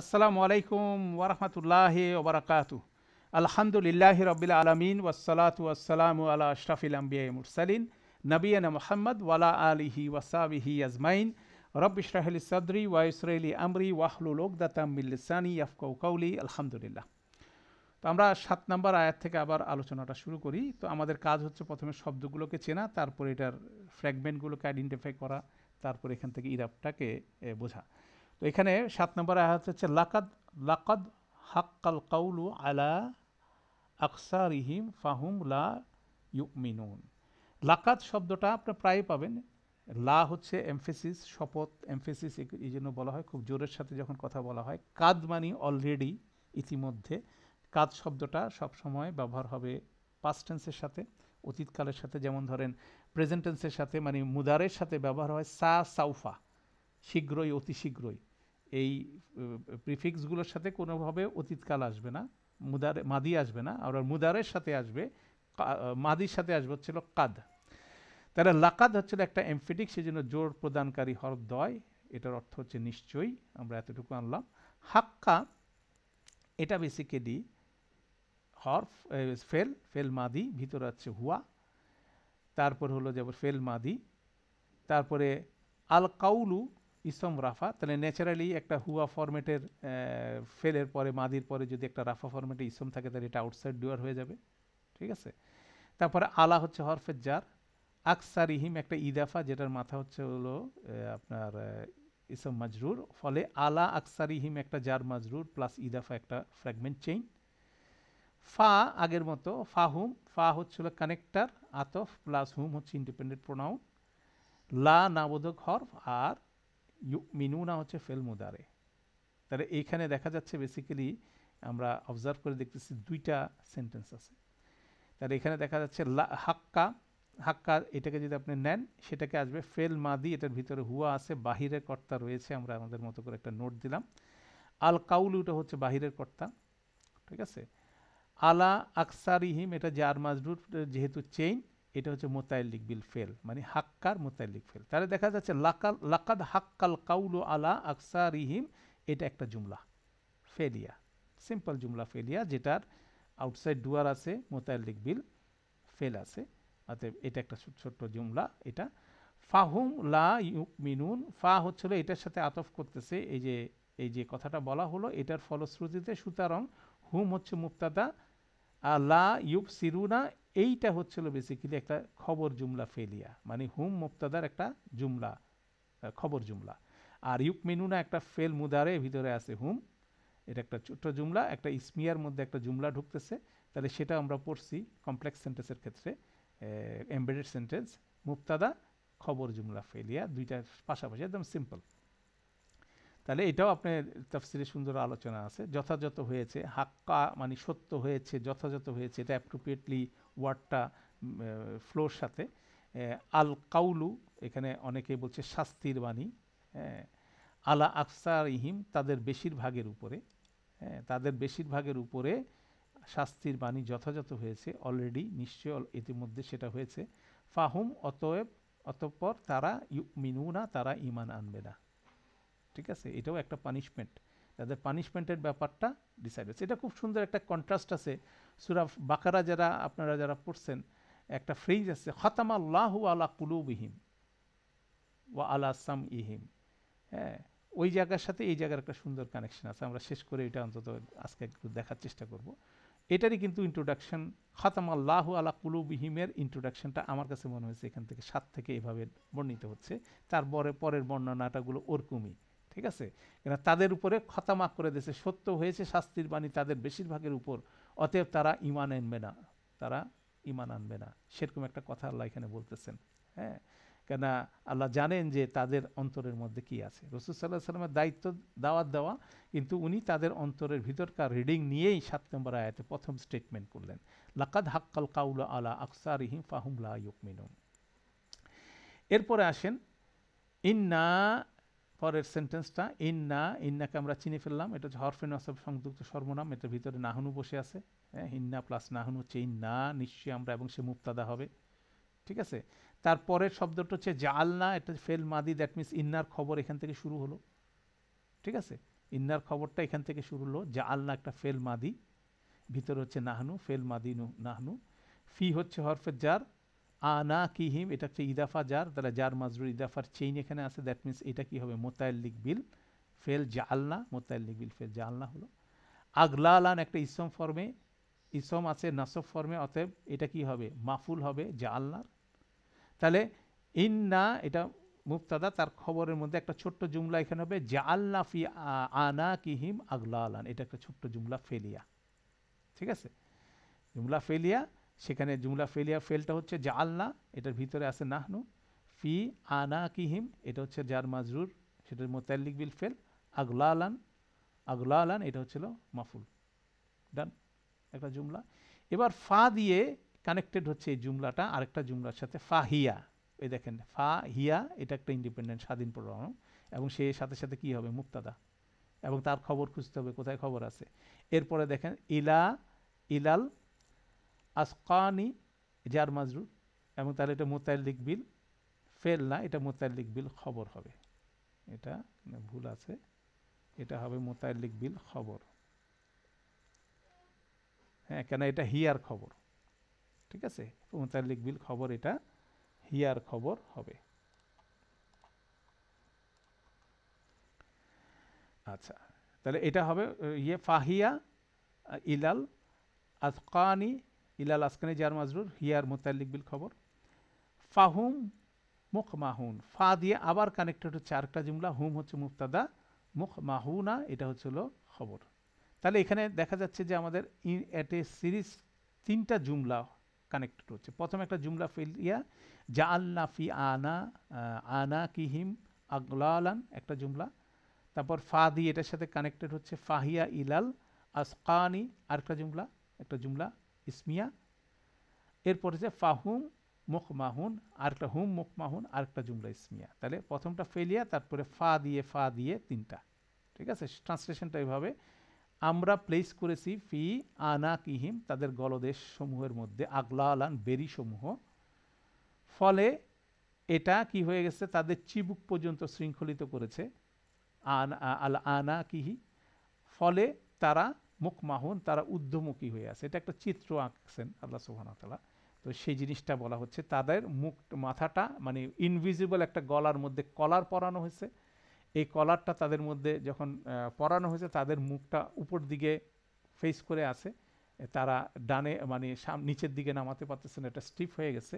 আসসালামু আলাইকুম ওরহমতুল্লাহ ওবরাকাত আলহামদুলিল্লাহ রবিল আলমিন ওসালাত ওয়াসালাম আলা আশরাফিল আম্বিয়া মুরসালিন নবীন মোহাম্মদ ওয়ালা আলিহি ওয়াসাবিহি আজমাইন রব ইসরাহলি সদরি ওয়াইসরাইলি আমরি ওয়াহলুল ওকদাতাম মিল্লিসানি ইয়াফকৌ কৌলি আলহামদুলিল্লাহ তো আমরা সাত নম্বর আয়াত থেকে আবার আলোচনাটা শুরু করি তো আমাদের কাজ হচ্ছে প্রথমে শব্দগুলোকে চেনা তারপরে এটার ফ্র্যাগমেন্টগুলোকে আইডেন্টিফাই করা তারপর এখান থেকে ইরাপটাকে বোঝা তো এখানে সাত নম্বর আয়াত হচ্ছে লাকাদ লাকাদ হাক্কাল কাউলু আলা আকসারিহিম ফাহুম লা ইউমিনুন লাকাত শব্দটা আপনি প্রায় পাবেন লা হচ্ছে এমফেসিস শপথ এমফেসিস এই জন্য বলা হয় খুব জোরের সাথে যখন কথা বলা হয় কাদ মানি অলরেডি ইতিমধ্যে কাদ শব্দটা সবসময় ব্যবহার হবে পাস্ট টেন্সের সাথে অতীতকালের সাথে যেমন ধরেন প্রেজেন্টেন্সের সাথে মানে মুদারের সাথে ব্যবহার হয় সা সাউফা শীঘ্রই অতি শীঘ্রই এই প্রিফিক্সগুলোর সাথে কোনোভাবে অতীতকাল আসবে না মুদারে মাদি আসবে না আবার মুদারের সাথে আসবে মাদির সাথে আসবে হচ্ছিল কাদ তাহলে লাকাদ হচ্ছিল একটা এমফিটিক সেই জন্য জোর প্রদানকারী হর দয় এটার অর্থ হচ্ছে নিশ্চয়ই আমরা এতটুকু আনলাম হাক্কা এটা বেসিক্যালি হর ফেল ফেল মাদি ভিতরে আছে হুয়া তারপর হলো যেমন ফেল মাদি তারপরে আল কাউলু ইসম রাফা তাহলে ন্যাচারালি একটা হুয়া ফরম্যাটের ফেলের পরে মাদির পরে যদি একটা রাফা ফরম্যাটে ইসম থাকে তাহলে এটা আউটসাইড ডুয়ার হয়ে যাবে ঠিক আছে তারপরে আলা হচ্ছে হরফের জার আকসার ইহিম একটা ইদাফা যেটার মাথা হচ্ছে হলো আপনার ইসম মাজরুর ফলে আলা আকসার ইহিম একটা জার মাজরুর প্লাস ইদাফা একটা ফ্র্যাগমেন্ট চেইন ফা আগের মতো ফা হুম ফা হচ্ছিল কানেক্টার আতফ প্লাস হুম হচ্ছে ইন্ডিপেন্ডেন্ট প্রোনাউন লা নাবোধক হরফ আর মিনুনা হচ্ছে ফেল মুদারে তাহলে এইখানে দেখা যাচ্ছে বেসিক্যালি আমরা অবজার্ভ করে দেখতেছি দুইটা সেন্টেন্স আছে তাহলে এখানে দেখা যাচ্ছে হাক্কা হাক্কা এটাকে যদি আপনি নেন সেটাকে আসবে ফেল মাদি এটার ভিতরে হুয়া আছে বাহিরের কর্তা রয়েছে আমরা আমাদের মতো করে একটা নোট দিলাম আল কাউলুটা হচ্ছে বাহিরের কর্তা ঠিক আছে আলা আকসারিহিম এটা জার মাজরুর যেহেতু চেইন এটা হচ্ছে মোতায়ল্লিক বিল ফেল মানে হাক্কার মোতায়ল্লিক ফেল তাহলে দেখা যাচ্ছে লাকাল লাকাদ হাক্কাল কাউলো আলা রিহিম এটা একটা জুমলা ফেলিয়া সিম্পল জুমলা ফেলিয়া যেটার আউটসাইড ডুয়ার আছে মোতায়ল্লিক বিল ফেল আছে অতএব এটা একটা ছোট্ট জুমলা এটা ফাহুম লা ইউক মিনুন ফা হচ্ছিল এটার সাথে আতফ করতেছে এই যে এই যে কথাটা বলা হলো এটার ফলশ্রুতিতে সুতরাং হুম হচ্ছে মুক্তাদা লা ইউব সিরুনা এইটা হচ্ছিল বেসিক্যালি একটা খবর জুমলা ফেলিয়া মানে হুম মুক্তাদার একটা জুমলা খবর জুমলা আর ইউক মেনুনা একটা ফেল মুদারে ভিতরে আছে হুম এটা একটা ছোট্ট জুমলা একটা ইসমিয়ার মধ্যে একটা জুমলা ঢুকতেছে তাহলে সেটা আমরা পড়ছি কমপ্লেক্স সেন্টেন্সের ক্ষেত্রে এমবেডেড সেন্টেন্স মুক্তাদা খবর জুমলা ফেলিয়া দুইটা পাশাপাশি একদম সিম্পল তাহলে এটাও আপনার তাফসিরে সুন্দর আলোচনা আছে যথাযথ হয়েছে হাক্কা মানে সত্য হয়েছে যথাযথ হয়েছে এটা অ্যাপ্রোপ্রিয়েটলি ওয়ার্ডটা ফ্লোর সাথে আল কাউলু এখানে অনেকে বলছে শাস্তির বাণী হ্যাঁ আলা আকসার ইহিম তাদের বেশিরভাগের উপরে হ্যাঁ তাদের বেশিরভাগের উপরে শাস্তির বাণী যথাযথ হয়েছে অলরেডি নিশ্চয় ইতিমধ্যে সেটা হয়েছে ফাহুম অতএব অতঃপর তারা মিনুনা তারা ইমান আনবে না ঠিক আছে এটাও একটা পানিশমেন্ট তাদের পানিশমেন্টের ব্যাপারটা ডিসাইড হচ্ছে এটা খুব সুন্দর একটা কন্ট্রাস্ট আছে সুরা বাকারা যারা আপনারা যারা পড়ছেন একটা ফ্রেজ আছে খতাম আল্লাহ আলা কুলুবিহীন ও আলা সাম ইহিম হ্যাঁ ওই জায়গার সাথে এই জায়গার একটা সুন্দর কানেকশন আছে আমরা শেষ করে এটা অন্তত আজকে একটু দেখার চেষ্টা করব এটারই কিন্তু ইন্ট্রোডাকশন খাতাম আল্লাহ আলা কুলুবিহিমের ইন্ট্রোডাকশনটা আমার কাছে মনে হয়েছে এখান থেকে সাত থেকে এভাবে বর্ণিত হচ্ছে তারপরে পরের বর্ণনাটাগুলো ওরকমই ঠিক আছে তাদের উপরে খতামাক করে দিয়েছে সত্য হয়েছে শাস্তির বাণী তাদের বেশিরভাগের উপর অতএব তারা ইমান আনবে না তারা ইমান আনবে না সেরকম একটা কথা আল্লাহ এখানে বলতেছেন হ্যাঁ কেন আল্লাহ জানেন যে তাদের অন্তরের মধ্যে কি আছে রসুল সাল্লাহ সাল্লামের দায়িত্ব দাওয়াত দেওয়া কিন্তু উনি তাদের অন্তরের ভিতরকার রিডিং নিয়েই সাত নম্বর আয়াতে প্রথম স্টেটমেন্ট করলেন লাকাদ হাক্কাল কাউল আলা আকসার ইহিম ফাহুমলা ইউকমিনুম এরপরে আসেন ইন্না পরের সেন্টেন্সটা ইন্না ইন্নাকে আমরা চিনে ফেললাম এটা হচ্ছে হরফেন ওয়াসাব সংযুক্ত সর্বনাম এটার ভিতরে নাহনু বসে আছে হ্যাঁ ইন্না প্লাস নাহনু হচ্ছে ইন্না নিশ্চয়ই আমরা এবং সে মুক্তাদা হবে ঠিক আছে তারপরের শব্দটা হচ্ছে জালনা এটা ফেল মাদি দ্যাট মিনস ইন্নার খবর এখান থেকে শুরু হলো ঠিক আছে ইন্নার খবরটা এখান থেকে শুরু হলো জালনা একটা ফেল মাদি ভিতরে হচ্ছে নাহনু ফেল মাদি নাহনু ফি হচ্ছে হরফের জার আনা কিহিম এটা হচ্ছে ইদাফা জার তাহলে জার মাজরুর ইদাফার চেইন এখানে আছে দ্যাট মিনস এটা কি হবে মোতায়াল্লিক বিল ফেল জালনা মোতায়াল্লিক বিল ফেল জালনা হলো আগলালান একটা ইসম ফর্মে ইসম আছে নাসব ফর্মে অতএব এটা কি হবে মাফুল হবে জালনার তাহলে ইন্না এটা মুফতাদা তার খবরের মধ্যে একটা ছোট্ট জুমলা এখানে হবে জালনা ফি আনা কিহিম আগলালান এটা একটা ছোট্ট জুমলা ফেলিয়া ঠিক আছে জুমলা ফেলিয়া সেখানে জুমলা ফেলিয়া ফেলটা হচ্ছে যা আল্লাহ এটার ভিতরে আছে নাহনু ফি আনা কিহিম এটা হচ্ছে জার মাজরুর সেটার মোতাল্লিক বিল ফেল আগলা আলান আগলা আলান এটা হচ্ছিল মাফুল ডান একটা জুমলা এবার ফা দিয়ে কানেক্টেড হচ্ছে এই জুমলাটা আরেকটা জুমলার সাথে ফা হিয়া এই দেখেন ফা হিয়া এটা একটা ইন্ডিপেন্ডেন্ট স্বাধীন প্রবাহ এবং সে সাথে সাথে কি হবে মুক্তাদা এবং তার খবর খুঁজতে হবে কোথায় খবর আছে এরপরে দেখেন ইলা ইলাল আসকানি জার মাজরুর এবং তাহলে এটা মোতাল্লিক বিল ফেল না এটা মোতাল্লিক বিল খবর হবে এটা মানে ভুল আছে এটা হবে মোতাল্লিক বিল খবর হ্যাঁ কেন এটা হিয়ার খবর ঠিক আছে মোতাল্লিক বিল খবর এটা হিয়ার খবর হবে আচ্ছা তাহলে এটা হবে ইয়ে ফাহিয়া ইলাল আসকানি ইলাল আসকানি জার মাজরুর হিয়ার মোতাল্লিক বিল খবর ফাহুম মুখ মাহুন ফা দিয়ে আবার কানেক্টেড হচ্ছে আরেকটা জুমলা হুম হচ্ছে মুফতাদা মুখ মাহুনা এটা হচ্ছে হলো খবর তাহলে এখানে দেখা যাচ্ছে যে আমাদের ইন এট এ সিরিজ তিনটা জুমলা কানেক্টেড হচ্ছে প্রথম একটা জুমলা ফেলিয়া যা আল্লা ফি আনা আনা কিহিম আগলালান একটা জুমলা তারপর ফা দিয়ে এটার সাথে কানেক্টেড হচ্ছে ফাহিয়া ইলাল আসকানি আরেকটা জুমলা একটা জুমলা ইসমিয়া এরপর হচ্ছে ফাহুম মুখ মাহুন আরেকটা হুম মুখ মাহুন আরেকটা জুমলা ইসমিয়া তাহলে প্রথমটা ফেলিয়া তারপরে ফা দিয়ে ফা দিয়ে তিনটা ঠিক আছে ট্রান্সলেশনটা এইভাবে আমরা প্লেস করেছি ফি আনা কিহিম তাদের গলদেশ সমূহের মধ্যে আগলা আলান বেরি সমূহ ফলে এটা কি হয়ে গেছে তাদের চিবুক পর্যন্ত শৃঙ্খলিত করেছে আন আল আনা কিহি ফলে তারা মুখ মাহুন তারা উদ্যমুখী হয়ে আছে এটা একটা চিত্র আঁকছেন আল্লাহ সুহানতালা তো সেই জিনিসটা বলা হচ্ছে তাদের মুখ মাথাটা মানে ইনভিজিবল একটা গলার মধ্যে কলার পরানো হয়েছে এই কলারটা তাদের মধ্যে যখন পরানো হয়েছে তাদের মুখটা উপর দিকে ফেস করে আছে তারা ডানে মানে সাম নিচের দিকে নামাতে পারতেছেন এটা স্টিফ হয়ে গেছে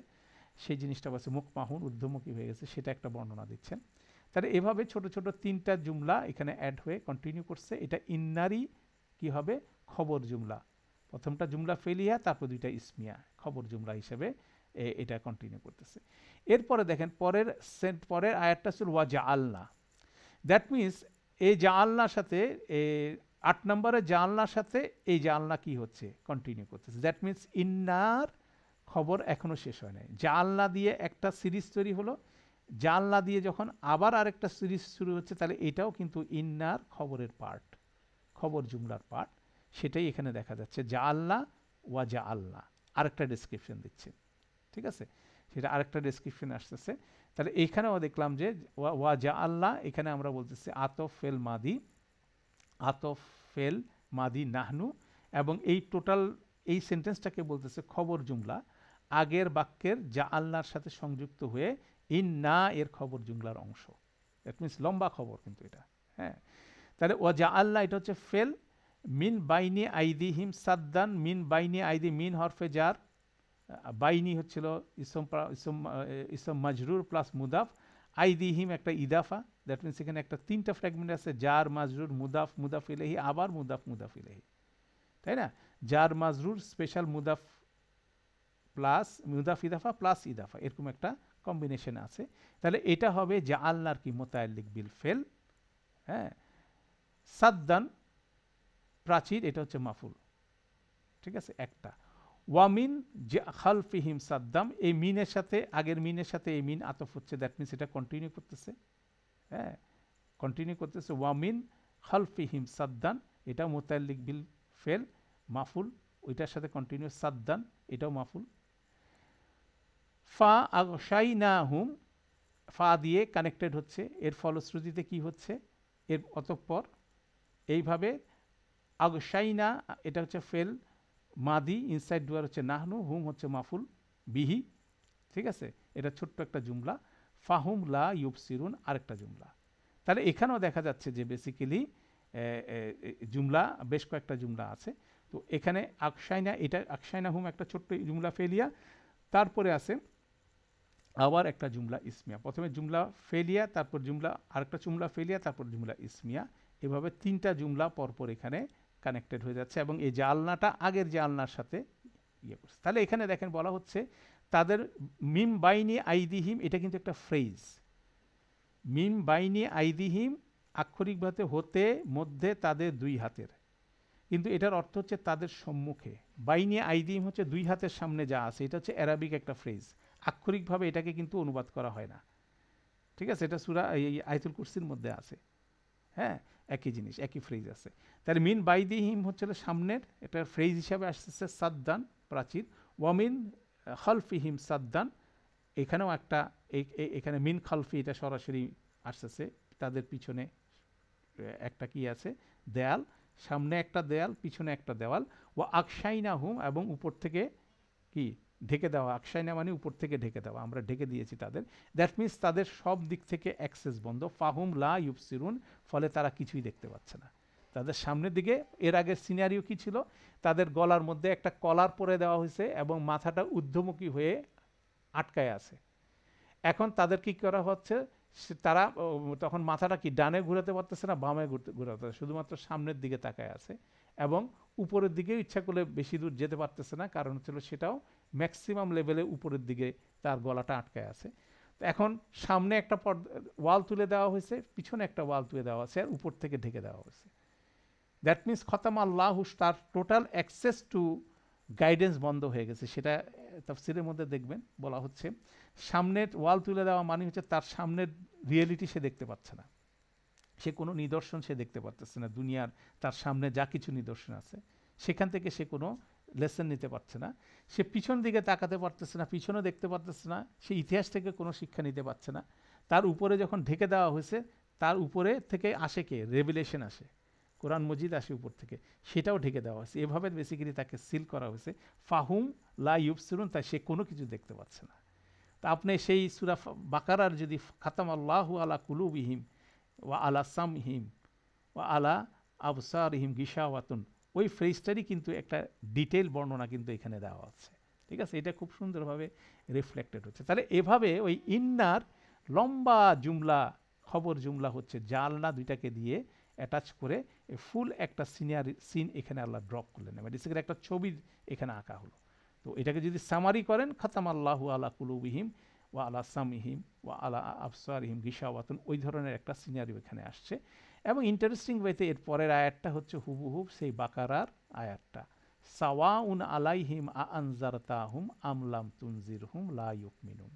সেই জিনিসটা বলছে মুখ মাহুন ঊর্ধ্বমুখী হয়ে গেছে সেটা একটা বর্ণনা দিচ্ছেন তাহলে এভাবে ছোট ছোট তিনটা জুমলা এখানে অ্যাড হয়ে কন্টিনিউ করছে এটা ইন্নারি কি হবে খবর জুমলা প্রথমটা জুমলা ফেলিয়া তারপর দুইটা ইসমিয়া খবর জুমলা হিসেবে এটা কন্টিনিউ করতেছে এরপরে দেখেন পরের সেন্ট পরের আয়ারটা ছিল ওয়া জা আল্লা দ্যাট মিনস এই জা আল্লাহর সাথে আট নম্বরে জা আল্লাহর সাথে এই জা আল্লাহ কী হচ্ছে কন্টিনিউ করতেছে দ্যাট মিনস ইন্নার খবর এখনও শেষ হয় নাই জা আল্লাহ দিয়ে একটা সিরিজ তৈরি হলো জা আল্লাহ দিয়ে যখন আবার আরেকটা সিরিজ শুরু হচ্ছে তাহলে এটাও কিন্তু ইন্নার খবরের পার্ট খবর জুমলার পাঠ সেটাই এখানে দেখা যাচ্ছে যা আল্লাহ ওয়া যা আল্লাহ আরেকটা ডিসক্রিপশন দিচ্ছে ঠিক আছে সেটা আরেকটা ডিসক্রিপশন আসতেছে তাহলে এইখানেও দেখলাম যে ওয়া যা আল্লাহ এখানে আমরা বলতেছি আতফ ফেল মাদি আতফ ফেল মাদি নাহনু এবং এই টোটাল এই সেন্টেন্সটাকে বলতেছে খবর জুমলা আগের বাক্যের যা আল্লাহর সাথে সংযুক্ত হয়ে ইন না এর খবর জুমলার অংশ দ্যাট মিনস লম্বা খবর কিন্তু এটা হ্যাঁ তাহলে ও যা আল্লাহ এটা হচ্ছে ফেল মিন বাইনি আইদি হিম সাদ্দান মিন বাইনি আইদি মিন হরফে যার বাইনি হচ্ছিল ইসম ইসম ইসম মাজরুর প্লাস মুদাফ আইদি হিম একটা ইদাফা দ্যাট মিনস এখানে একটা তিনটা ফ্র্যাগমেন্ট আছে জার মাজরুর মুদাফ মুদাফ ইলেহি আবার মুদাফ মুদাফ ইলেহি তাই না জার মাজরুর স্পেশাল মুদাফ প্লাস মুদাফ ইদাফা প্লাস ইদাফা এরকম একটা কম্বিনেশন আছে তাহলে এটা হবে যা আল্লাহর কি মোতায়াল্লিক বিল ফেল হ্যাঁ সাদ্দান প্রাচীর এটা হচ্ছে মাফুল ঠিক আছে একটা ওয়ামিন যে খালফিহিম সাদ্দাম এই মিনের সাথে আগের মিনের সাথে এই মিন আতফ হচ্ছে দ্যাট মিনস এটা কন্টিনিউ করতেছে হ্যাঁ কন্টিনিউ করতেছে ওয়ামিন খালফিহিম সাদ্দান এটা মোতাল্লিক বিল ফেল মাফুল ওইটার সাথে কন্টিনিউ সাদ্দান এটাও মাফুল ফা আগসাই না হুম ফা দিয়ে কানেক্টেড হচ্ছে এর ফলশ্রুতিতে কি হচ্ছে এর অতঃপর এইভাবে আগসাইনা এটা হচ্ছে ফেল মাদি ইনসাইড ডুয়ার হচ্ছে নাহনু হুম হচ্ছে মাফুল বিহি ঠিক আছে এটা ছোট্ট একটা জুমলা ফাহুম লা ইউব সিরুন আরেকটা জুমলা তাহলে এখানেও দেখা যাচ্ছে যে বেসিক্যালি জুমলা বেশ কয়েকটা জুমলা আছে তো এখানে আকসাইনা এটা আকসাইনা হুম একটা ছোট্ট জুমলা ফেলিয়া তারপরে আছে আবার একটা জুমলা ইসমিয়া প্রথমে জুমলা ফেলিয়া তারপর জুমলা আরেকটা জুমলা ফেলিয়া তারপর জুমলা ইসমিয়া এভাবে তিনটা জুমলা পরপর এখানে কানেক্টেড হয়ে যাচ্ছে এবং এই যে আলনাটা আগের যে আলনার সাথে ইয়ে করছে তাহলে এখানে দেখেন বলা হচ্ছে তাদের মিম বাইনি আইদিহিম এটা কিন্তু একটা ফ্রেজ মিম বাইনি আইদিহিম আক্ষরিকভাবে হতে মধ্যে তাদের দুই হাতের কিন্তু এটার অর্থ হচ্ছে তাদের সম্মুখে বাইনি আইদিহিম হচ্ছে দুই হাতের সামনে যা আছে এটা হচ্ছে অ্যারাবিক একটা ফ্রেজ আক্ষরিকভাবে এটাকে কিন্তু অনুবাদ করা হয় না ঠিক আছে এটা সুরা এই আয়তুল কুরসির মধ্যে আছে হ্যাঁ একই জিনিস একই ফ্রেজ আছে তাহলে মিন বাই দি হিম হচ্ছিল সামনের এটা ফ্রেজ হিসাবে আসতেছে সাদ্দান প্রাচীর ওয়ামিন খলফি হিম সাদ্দান এখানেও একটা এখানে মিন খলফি এটা সরাসরি আসতেছে তাদের পিছনে একটা কি আছে দেয়াল সামনে একটা দেয়াল পিছনে একটা দেওয়াল ও আকশাইনা হুম এবং উপর থেকে কি ঢেকে দেওয়া আকশাই নেওয়া মানে উপর থেকে ঢেকে দেওয়া আমরা ঢেকে দিয়েছি তাদের দ্যাট মিনস তাদের সব দিক থেকে অ্যাক্সেস বন্ধ ফাহুম লা ইউপসিরুন ফলে তারা কিছুই দেখতে পাচ্ছে না তাদের সামনের দিকে এর আগের সিনারিও কি ছিল তাদের গলার মধ্যে একটা কলার পরে দেওয়া হয়েছে এবং মাথাটা ঊর্ধ্বমুখী হয়ে আটকায় আছে এখন তাদের কি করা হচ্ছে তারা তখন মাথাটা কি ডানে ঘুরাতে পারতেছে না বামে ঘুরতে ঘুরাতে শুধুমাত্র সামনের দিকে তাকায় আছে এবং উপরের দিকে ইচ্ছা করলে বেশি দূর যেতে পারতেছে না কারণ হচ্ছিল সেটাও ম্যাক্সিমাম লেভেলে উপরের দিকে তার গলাটা আটকে আছে তো এখন সামনে একটা পর্দা ওয়াল তুলে দেওয়া হয়েছে পিছনে একটা ওয়াল তুলে দেওয়া আছে আর উপর থেকে ঢেকে দেওয়া হয়েছে দ্যাট মিনস খতাম আল্লাহুস তার টোটাল অ্যাক্সেস টু গাইডেন্স বন্ধ হয়ে গেছে সেটা সিরের মধ্যে দেখবেন বলা হচ্ছে সামনের ওয়াল তুলে দেওয়া মানে হচ্ছে তার সামনের রিয়েলিটি সে দেখতে পাচ্ছে না সে কোনো নিদর্শন সে দেখতে পারতেছে না দুনিয়ার তার সামনে যা কিছু নিদর্শন আছে সেখান থেকে সে কোনো লেসন নিতে পারছে না সে পিছন দিকে তাকাতে পারতেছে না পিছনে দেখতে পারতেছে না সে ইতিহাস থেকে কোনো শিক্ষা নিতে পারছে না তার উপরে যখন ঢেকে দেওয়া হয়েছে তার উপরে থেকে আসে কে রেভিলেশন আসে কোরআন মজিদ আসে উপর থেকে সেটাও ঢেকে দেওয়া হয়েছে এভাবে বেসিক্যালি তাকে সিল করা হয়েছে ফাহুম লা ইউবসিরুন তাই সে কোনো কিছু দেখতে পাচ্ছে না তা আপনি সেই সুরা বাকারার যদি খাতাম আল্লাহ আলা কুলুবিহিম ওয়া আলা সামহিম ওয়া আলা আবসারহিম গিসাওয়াতুন ওই ফ্রেজটারই কিন্তু একটা ডিটেল বর্ণনা কিন্তু এখানে দেওয়া হচ্ছে ঠিক আছে এটা খুব সুন্দরভাবে রিফ্লেক্টেড হচ্ছে তাহলে এভাবে ওই ইন্নার লম্বা জুমলা খবর জুমলা হচ্ছে জালনা দুইটাকে দিয়ে অ্যাটাচ করে ফুল একটা সিনারি সিন এখানে আল্লাহ ড্রপ করলেন বেসিক্যালি একটা ছবির এখানে আঁকা হলো তো এটাকে যদি সামারি করেন খতাম আল্লাহু আলা কুলুবিহিম ওয়া আলা সামিহিম ওয়া আলা আফসারহিম গিসাওয়াতুন ওই ধরনের একটা সিনারিও এখানে আসছে এবং ইন্টারেস্টিং ওয়েতে এর পরের আয়াতটা হচ্ছে হুবহুব সেই বাকারার আয়াতটা সাওয়াউন আলাইহিম আনজার তাহুম আমলাম তুনজির হুম মিনুম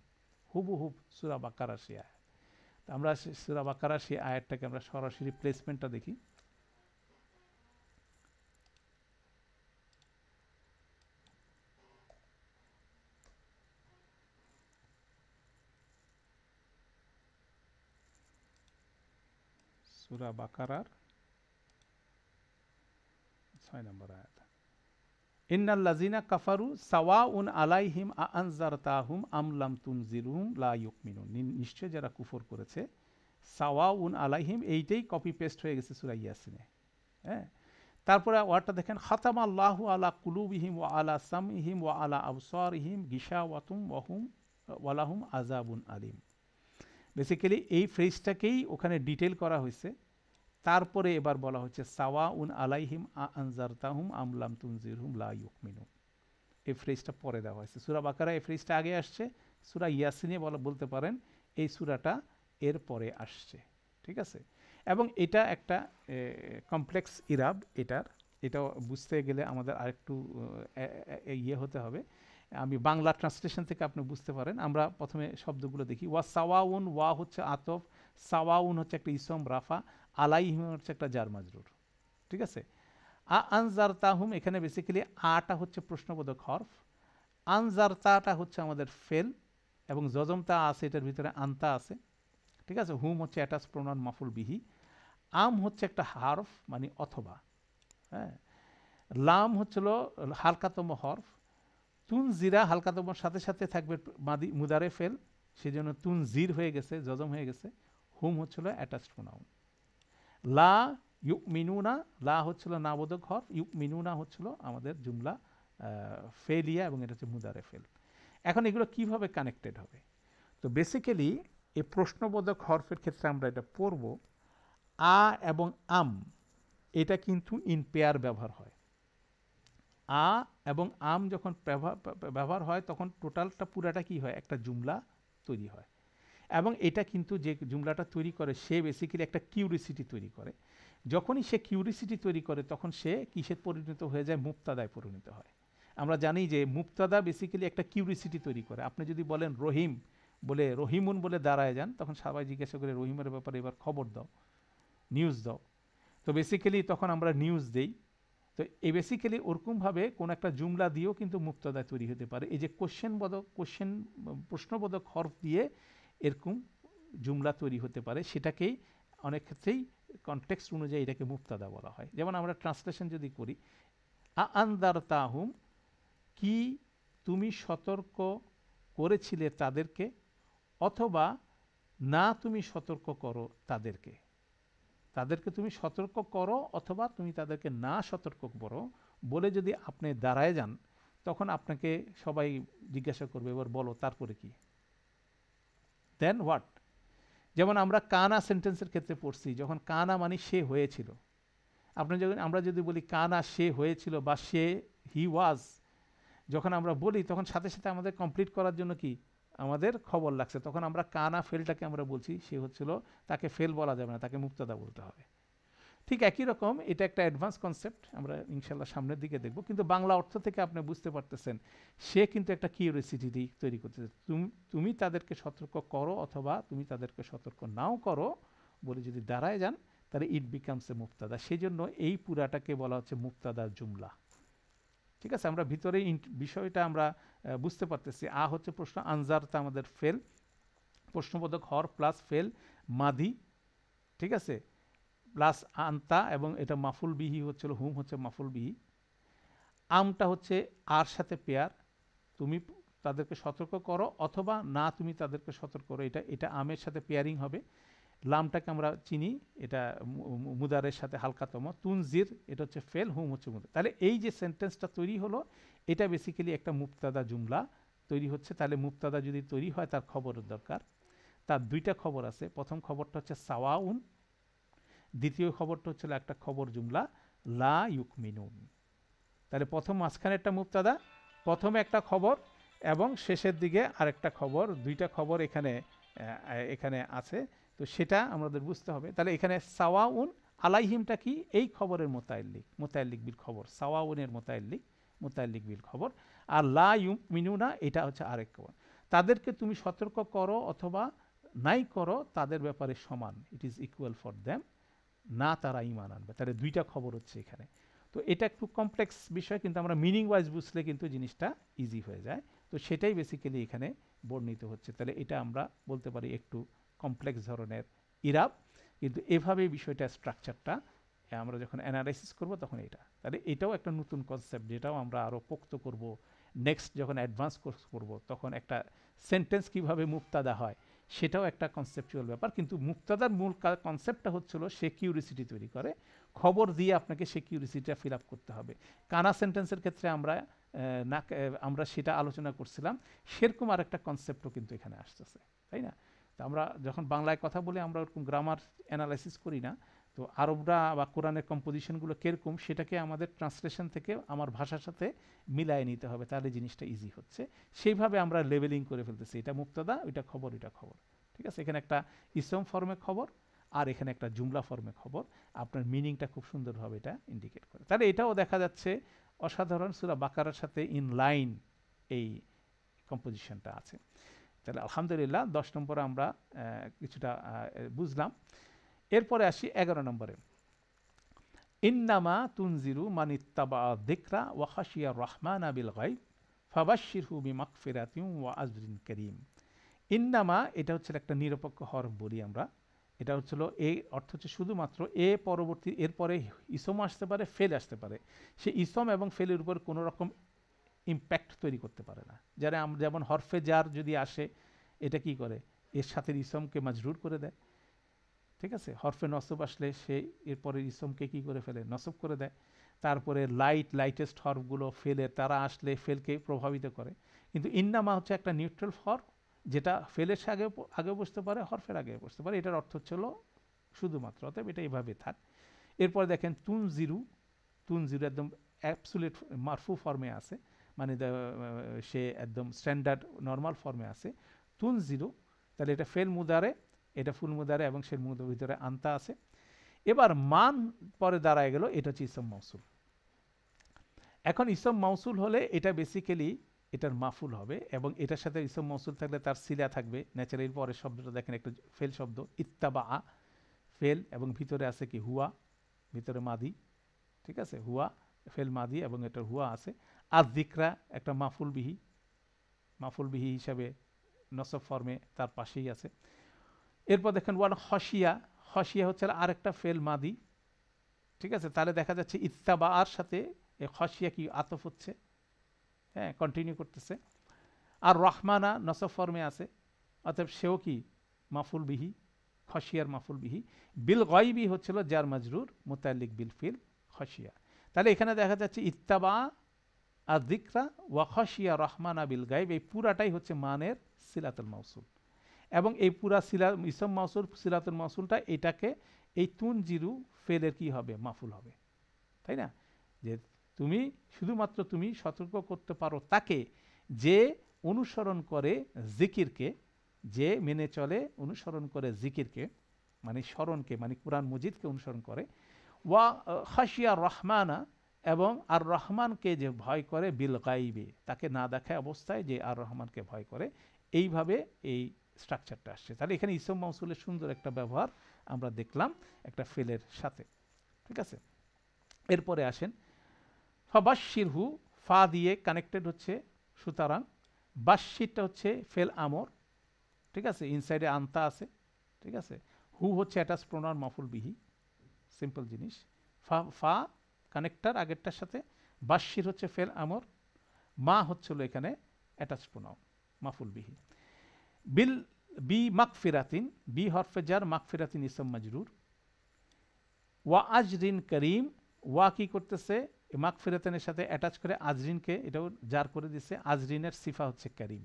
হুবহুব সুরা বাকারা সে আয়াত আমরা সুরা বাকারা সে আয়াতটাকে আমরা সরাসরি প্লেসমেন্টটা দেখি সুরা বাকারার ছয় নম্বর আয়াত ইন্নাল্লাজিনা কাফারু সাওয়া উন আলাইহিম আনজার তাহুম আমলাম নিশ্চয় যারা কুফর করেছে সাওয়া উন আলাইহিম এইটাই কপি পেস্ট হয়ে গেছে সুরা ইয়াসিনে হ্যাঁ তারপরে ওয়ার্ডটা দেখেন খাতাম আল্লাহ আলা কুলুবিহিম ও আলা সামহিম ও আলা আবসরহিম গিসা ওয়াতুম ওহুম ওয়ালাহুম আজাবুন আলিম বেসিক্যালি এই ফ্রেজটাকেই ওখানে ডিটেল করা হয়েছে তারপরে এবার বলা হচ্ছে সাওয়া উন আলাইহিম আনজার তাহুম আমলাম তুনজির হুম মিনু এই ফ্রেজটা পরে দেওয়া হয়েছে সুরা বাকারা এই ফ্রেজটা আগে আসছে সুরা ইয়াসিনে বলা বলতে পারেন এই সুরাটা এর পরে আসছে ঠিক আছে এবং এটা একটা কমপ্লেক্স ইরাব এটার এটা বুঝতে গেলে আমাদের আরেকটু ইয়ে হতে হবে আমি বাংলা ট্রান্সলেশন থেকে আপনি বুঝতে পারেন আমরা প্রথমে শব্দগুলো দেখি ওয়া সাওয়াউন ওয়া হচ্ছে আতফ সাওয়াউন হচ্ছে একটা ইসম রাফা আলাইহিম হচ্ছে একটা জার মাজরুর ঠিক আছে আ আনজার তাহুম এখানে বেসিক্যালি আটা হচ্ছে প্রশ্নবোধক হরফ আনজার তাটা হচ্ছে আমাদের ফেল এবং যজম তা আছে এটার ভিতরে আনতা আছে ঠিক আছে হুম হচ্ছে অ্যাটাচ প্রণন মাফুল বিহি আম হচ্ছে একটা হরফ মানে অথবা হ্যাঁ লাম হচ্ছিল হালকাতম হরফ তুন জিরা হালকাতমর সাথে সাথে থাকবে মাদি মুদারে ফেল সেজন্য তুন জির হয়ে গেছে যজম হয়ে গেছে হুম হচ্ছিল অ্যাটাচড প্রোনাউন লা ইউক মিনুনা লা হচ্ছিল নাবোধক হর ইউক মিনুনা হচ্ছিল আমাদের জুমলা ফেলিয়া এবং এটা হচ্ছে মুদারে ফেল এখন এগুলো কিভাবে কানেক্টেড হবে তো বেসিক্যালি এই প্রশ্নবোধক হরফের ক্ষেত্রে আমরা এটা পড়ব আ এবং আম এটা কিন্তু ইন পেয়ার ব্যবহার হয় আ এবং আম যখন ব্যবহার হয় তখন টোটালটা পুরাটা কি হয় একটা জুমলা তৈরি হয় এবং এটা কিন্তু যে জুমলাটা তৈরি করে সে বেসিক্যালি একটা কিউরিসিটি তৈরি করে যখনই সে কিউরিসিটি তৈরি করে তখন সে কিসের পরিণত হয়ে যায় মুক্তাদায় পরিণত হয় আমরা জানি যে মুক্তাদা বেসিক্যালি একটা কিউরিসিটি তৈরি করে আপনি যদি বলেন রহিম বলে রহিমুন বলে দাঁড়ায় যান তখন সবাই জিজ্ঞাসা করে রহিমের ব্যাপারে এবার খবর দাও নিউজ দাও তো বেসিক্যালি তখন আমরা নিউজ দেই তো এ বেসিক্যালি ওরকমভাবে কোনো একটা জুমলা দিয়েও কিন্তু মুক্তদা তৈরি হতে পারে এই যে কোশ্চেন বোধক কোশ্চেন প্রশ্নবোধক হরফ দিয়ে এরকম জুমলা তৈরি হতে পারে সেটাকেই অনেক ক্ষেত্রেই কনটেক্সট অনুযায়ী এটাকে মুক্তাদা বলা হয় যেমন আমরা ট্রান্সলেশন যদি করি আ আন্দার তাহুম কি তুমি সতর্ক করেছিলে তাদেরকে অথবা না তুমি সতর্ক করো তাদেরকে তাদেরকে তুমি সতর্ক করো অথবা তুমি তাদেরকে না সতর্ক করো বলে যদি আপনি দাঁড়ায় যান তখন আপনাকে সবাই জিজ্ঞাসা করবে এবার বলো তারপরে কি দেন হোয়াট যেমন আমরা কানা সেন্টেন্সের ক্ষেত্রে পড়ছি যখন কানা মানে সে হয়েছিল আপনি যখন আমরা যদি বলি কানা সে হয়েছিল বা সে হি ওয়াজ যখন আমরা বলি তখন সাথে সাথে আমাদের কমপ্লিট করার জন্য কি আমাদের খবর লাগছে তখন আমরা কানা ফেলটাকে আমরা বলছি সে হচ্ছিল তাকে ফেল বলা যাবে না তাকে মুক্তদা বলতে হবে ঠিক একই রকম এটা একটা অ্যাডভান্স কনসেপ্ট আমরা ইনশাল্লাহ সামনের দিকে দেখব কিন্তু বাংলা অর্থ থেকে আপনি বুঝতে পারতেছেন সে কিন্তু একটা কিউরিসিটি তৈরি করতেছে তুমি তুমি তাদেরকে সতর্ক করো অথবা তুমি তাদেরকে সতর্ক নাও করো বলে যদি দাঁড়ায় যান তাহলে ইট বিকামস এ মুক্তাদা সেই জন্য এই পুরাটাকে বলা হচ্ছে মুক্তাদার জুমলা ঠিক আছে আমরা ভিতরে বিষয়টা আমরা বুঝতে পারতেছি আ হচ্ছে প্রশ্ন আনজারটা আমাদের ফেল প্রশ্নবোধক হর প্লাস ফেল মাদি ঠিক আছে প্লাস আন্তা এবং এটা মাফুল বিহি হচ্ছিল হুম হচ্ছে মাফুল বিহি আমটা হচ্ছে আর সাথে পেয়ার তুমি তাদেরকে সতর্ক করো অথবা না তুমি তাদেরকে সতর্ক করো এটা এটা আমের সাথে পেয়ারিং হবে লামটাকে আমরা চিনি এটা মুদারের সাথে হালকাতম তুনজির এটা হচ্ছে ফেল হুম হচ্ছে মুদার তাহলে এই যে সেন্টেন্সটা তৈরি হলো এটা বেসিক্যালি একটা মুক্তাদা জুমলা তৈরি হচ্ছে তাহলে মুক্তাদা যদি তৈরি হয় তার খবরের দরকার তার দুইটা খবর আছে প্রথম খবরটা হচ্ছে সাওয়াউন দ্বিতীয় খবরটা হচ্ছিল একটা খবর জুমলা লা ইউকমিনুন তাহলে প্রথম মাঝখানে একটা মুক্তাদা প্রথমে একটা খবর এবং শেষের দিকে আরেকটা খবর দুইটা খবর এখানে এখানে আছে তো সেটা আমাদের বুঝতে হবে তাহলে এখানে সাওয়াউন আলাইহিমটা কি এই খবরের মোতায়েল্লিক মোতায়েল্লিক বিল খবর সাওয়াউনের মোতায়েল্লিক মোতায়েল্লিক বিল খবর আর লা ইউ মিনুনা এটা হচ্ছে আরেক খবর তাদেরকে তুমি সতর্ক করো অথবা নাই করো তাদের ব্যাপারে সমান it is equal for them না তারা ইমান আনবে তাহলে দুইটা খবর হচ্ছে এখানে তো এটা একটু কমপ্লেক্স বিষয় কিন্তু আমরা মিনিং ওয়াইজ বুঝলে কিন্তু জিনিসটা ইজি হয়ে যায় তো সেটাই বেসিক্যালি এখানে বর্ণিত হচ্ছে তাহলে এটা আমরা বলতে পারি একটু কমপ্লেক্স ধরনের ইরাপ কিন্তু এভাবে বিষয়টা স্ট্রাকচারটা আমরা যখন অ্যানালাইসিস করব তখন এটা তাহলে এটাও একটা নতুন কনসেপ্ট যেটাও আমরা আরও পোক্ত করব নেক্সট যখন অ্যাডভান্স কোর্স করব তখন একটা সেন্টেন্স কিভাবে মুক্তাদা হয় সেটাও একটা কনসেপচুয়াল ব্যাপার কিন্তু মুক্তাদার মূল কনসেপ্টটা হচ্ছিল সে তৈরি করে খবর দিয়ে আপনাকে সে ফিল আপ করতে হবে কানা সেন্টেন্সের ক্ষেত্রে আমরা না আমরা সেটা আলোচনা করছিলাম সেরকম আর একটা কনসেপ্টও কিন্তু এখানে আসতেছে তাই না তা আমরা যখন বাংলায় কথা বলি আমরা ওরকম গ্রামার অ্যানালাইসিস করি না তো আরবরা বা কোরআনের কম্পোজিশনগুলো কীরকম সেটাকে আমাদের ট্রান্সলেশন থেকে আমার ভাষার সাথে মিলায় নিতে হবে তাহলে জিনিসটা ইজি হচ্ছে সেইভাবে আমরা লেভেলিং করে ফেলতেছি এটা মুক্তদা ওইটা খবর ওইটা খবর ঠিক আছে এখানে একটা ইসম ফর্মে খবর আর এখানে একটা জুমলা ফর্মে খবর আপনার মিনিংটা খুব সুন্দরভাবে এটা ইন্ডিকেট করে তাহলে এটাও দেখা যাচ্ছে অসাধারণ সুরা বাকারার সাথে ইন লাইন এই কম্পোজিশনটা আছে তাহলে আলহামদুলিল্লাহ দশ নম্বরে আমরা কিছুটা বুঝলাম এরপরে আসি এগারো নম্বরে ইন্নামা তুনজিরু মানিত্তাবা দিকরা রহমান আবিল গাইব ফাবাশিরহু বিমাকফিরাতিম ওয়া আজরিন করিম ইন্নামা এটা হচ্ছে একটা নিরপেক্ষ হর বলি আমরা এটা হচ্ছিল এই অর্থ হচ্ছে শুধুমাত্র এ পরবর্তী এরপরে ইসম আসতে পারে ফেল আসতে পারে সে ইসম এবং ফেলের উপর কোনো রকম ইম্প্যাক্ট তৈরি করতে পারে না যারা যেমন হরফে যার যদি আসে এটা কি করে এর সাথে ইসমকে মাজরুর করে দেয় ঠিক আছে হরফে নসব আসলে সে এরপরে ইসমকে কি করে ফেলে নসব করে দেয় তারপরে লাইট লাইটেস্ট হরফগুলো ফেলে তারা আসলে ফেলকে প্রভাবিত করে কিন্তু ইন্নামা হচ্ছে একটা নিউট্রাল হর্ফ যেটা ফেলের আগে আগে বসতে পারে হরফের আগে বসতে পারে এটার অর্থ ছিল শুধুমাত্র অতএব এটা এভাবে থাক এরপরে দেখেন তুন জিরু তুন জিরু একদম অ্যাপসুলেট মারফু ফর্মে আছে মানে সে একদম স্ট্যান্ডার্ড নর্মাল ফর্মে আছে তুন জিরু তাহলে এটা ফেল মুদারে এটা ফুল মুদারে এবং সে মুদ ভিতরে আনতা আছে এবার মান পরে দাঁড়ায় গেল এটা হচ্ছে ইসম মাউসুল এখন ইসম মাউসুল হলে এটা বেসিক্যালি এটার মাফুল হবে এবং এটার সাথে ইসম মাউসুল থাকলে তার সিলা থাকবে ন্যাচারাল পরের শব্দটা দেখেন একটা ফেল শব্দ ইত্তাবা আ ফেল এবং ভিতরে আছে কি হুয়া ভিতরে মাদি ঠিক আছে হুয়া ফেল মাদি এবং এটা হুয়া আছে আর দিকরা একটা মাফুল বিহি মাফুল বিহি হিসাবে নসব ফর্মে তার পাশেই আছে এরপর দেখেন ওয়ান হসিয়া হসিয়া হচ্ছে আরেকটা ফেল মাদি ঠিক আছে তাহলে দেখা যাচ্ছে ইত্তাবা আর সাথে হসিয়া কি আতফ হচ্ছে হ্যাঁ কন্টিনিউ করতেছে আর রহমানা নসফ ফর্মে আছে অতএব সেও কি মাফুল বিহি খসিয়ার মাফুল বিহি বিল গয়বি হচ্ছিল যার মাজরুর মোতাল্লিক বিল ফিল খসিয়া তাহলে এখানে দেখা যাচ্ছে ইত্তাবা আর দিকরা ওয়া খসিয়া রহমানা বিল গাইব এই পুরাটাই হচ্ছে মানের সিলাতুল মৌসুল এবং এই পুরা সিলা ইসম মাসুল সিলাতুল মাসুলটা এটাকে এই তুন জিরু ফেলের কি হবে মাফুল হবে তাই না যে তুমি শুধুমাত্র তুমি সতর্ক করতে পারো তাকে যে অনুসরণ করে জিকিরকে যে মেনে চলে অনুসরণ করে জিকিরকে মানে স্মরণকে মানে কোরআন মজিদকে অনুসরণ করে ওয়া হাসিয়া রহমানা এবং আর রহমানকে যে ভয় করে বিল গাইবে তাকে না দেখায় অবস্থায় যে আর রহমানকে ভয় করে এইভাবে এই স্ট্রাকচারটা আসছে তাহলে এখানে ইসম মাউসুলের সুন্দর একটা ব্যবহার আমরা দেখলাম একটা ফেলের সাথে ঠিক আছে এরপরে আসেন ফাবাশির হু ফা দিয়ে কানেক্টেড হচ্ছে সুতরাং বাশিরটা হচ্ছে ফেল আমর ঠিক আছে ইনসাইডে আনতা আছে ঠিক আছে হু হচ্ছে অ্যাটাচ প্রোনার মাফুল বিহি সিম্পল জিনিস ফা ফা কানেক্টার আগেরটার সাথে বাশির হচ্ছে ফেল আমর মা হচ্ছিল এখানে অ্যাটাচ প্রোনাউন মাফুল বিহি বিল বি মাকফিরাতিন বি হরফে যার মাকফিরাতিন ইসম মজরুর ওয়া আজরিন করিম ওয়া কি করতেছে মাকফিরাতিনের সাথে অ্যাটাচ করে আজরিনকে এটাও জার করে দিছে আজরিনের সিফা হচ্ছে করিম